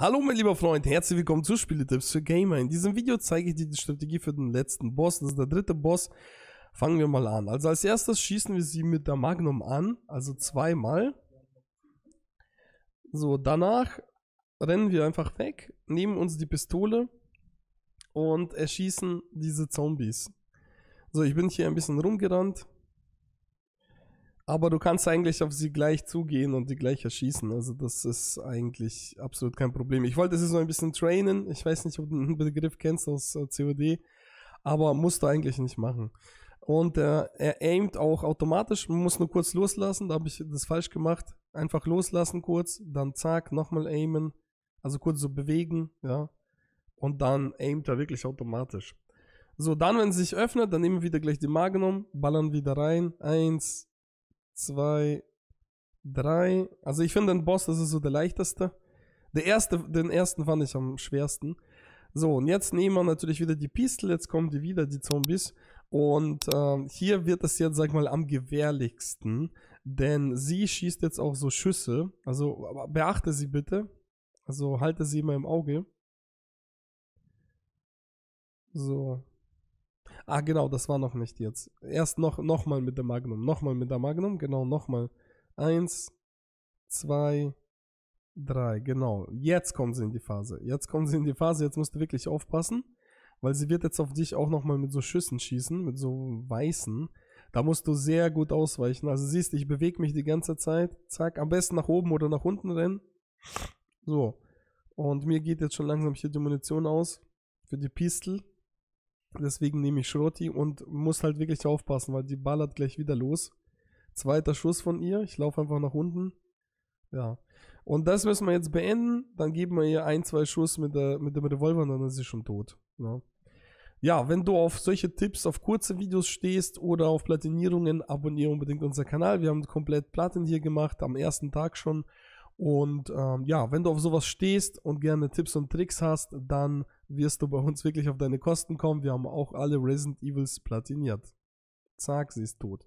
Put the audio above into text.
Hallo mein lieber Freund, herzlich willkommen zu Spieletipps für Gamer. In diesem Video zeige ich dir die Strategie für den letzten Boss, das ist der dritte Boss. Fangen wir mal an. Also als erstes schießen wir sie mit der Magnum an, also zweimal. So, danach rennen wir einfach weg, nehmen uns die Pistole und erschießen diese Zombies. So, ich bin hier ein bisschen rumgerannt, aber du kannst eigentlich auf sie gleich zugehen und die gleich erschießen. Also das ist eigentlich absolut kein Problem. Ich wollte sie so ein bisschen trainen. Ich weiß nicht, ob du den Begriff kennst aus äh, COD, aber musst du eigentlich nicht machen. Und äh, er aimt auch automatisch. Man muss nur kurz loslassen. Da habe ich das falsch gemacht. Einfach loslassen kurz, dann zack, nochmal aimen. Also kurz so bewegen, ja. Und dann aimt er wirklich automatisch. So, dann, wenn es sich öffnet, dann nehmen wir wieder gleich die Magnum, ballern wieder rein. Eins, zwei, drei. Also ich finde den Boss, das ist so der leichteste. Der erste, den ersten fand ich am schwersten. So, und jetzt nehmen wir natürlich wieder die Pistole, jetzt kommen die wieder, die Zombies. Und äh, hier wird es jetzt, sag mal, am gewährlichsten, denn sie schießt jetzt auch so Schüsse. Also beachte sie bitte. Also halte sie immer im Auge. So, Ah, genau, das war noch nicht jetzt. Erst noch, noch mal mit der Magnum. Noch mal mit der Magnum, genau, noch mal. Eins, zwei, drei, genau. Jetzt kommen sie in die Phase. Jetzt kommen sie in die Phase, jetzt musst du wirklich aufpassen, weil sie wird jetzt auf dich auch noch mal mit so Schüssen schießen, mit so weißen. Da musst du sehr gut ausweichen. Also siehst, ich bewege mich die ganze Zeit. Zack, am besten nach oben oder nach unten rennen. So. Und mir geht jetzt schon langsam hier die Munition aus für die Pistel. Deswegen nehme ich Schrotti und muss halt wirklich aufpassen, weil die ballert gleich wieder los. Zweiter Schuss von ihr. Ich laufe einfach nach unten. Ja. Und das müssen wir jetzt beenden. Dann geben wir ihr ein, zwei Schuss mit, der, mit dem Revolver und dann ist sie schon tot. Ja. Ne? ja, wenn du auf solche Tipps, auf kurze Videos stehst oder auf Platinierungen, abonniere unbedingt unseren Kanal. Wir haben komplett Platin hier gemacht, am ersten Tag schon. Und ähm, ja, wenn du auf sowas stehst und gerne Tipps und Tricks hast, dann wirst du bei uns wirklich auf deine Kosten kommen. Wir haben auch alle Resident Evils platiniert. Zack, sie ist tot.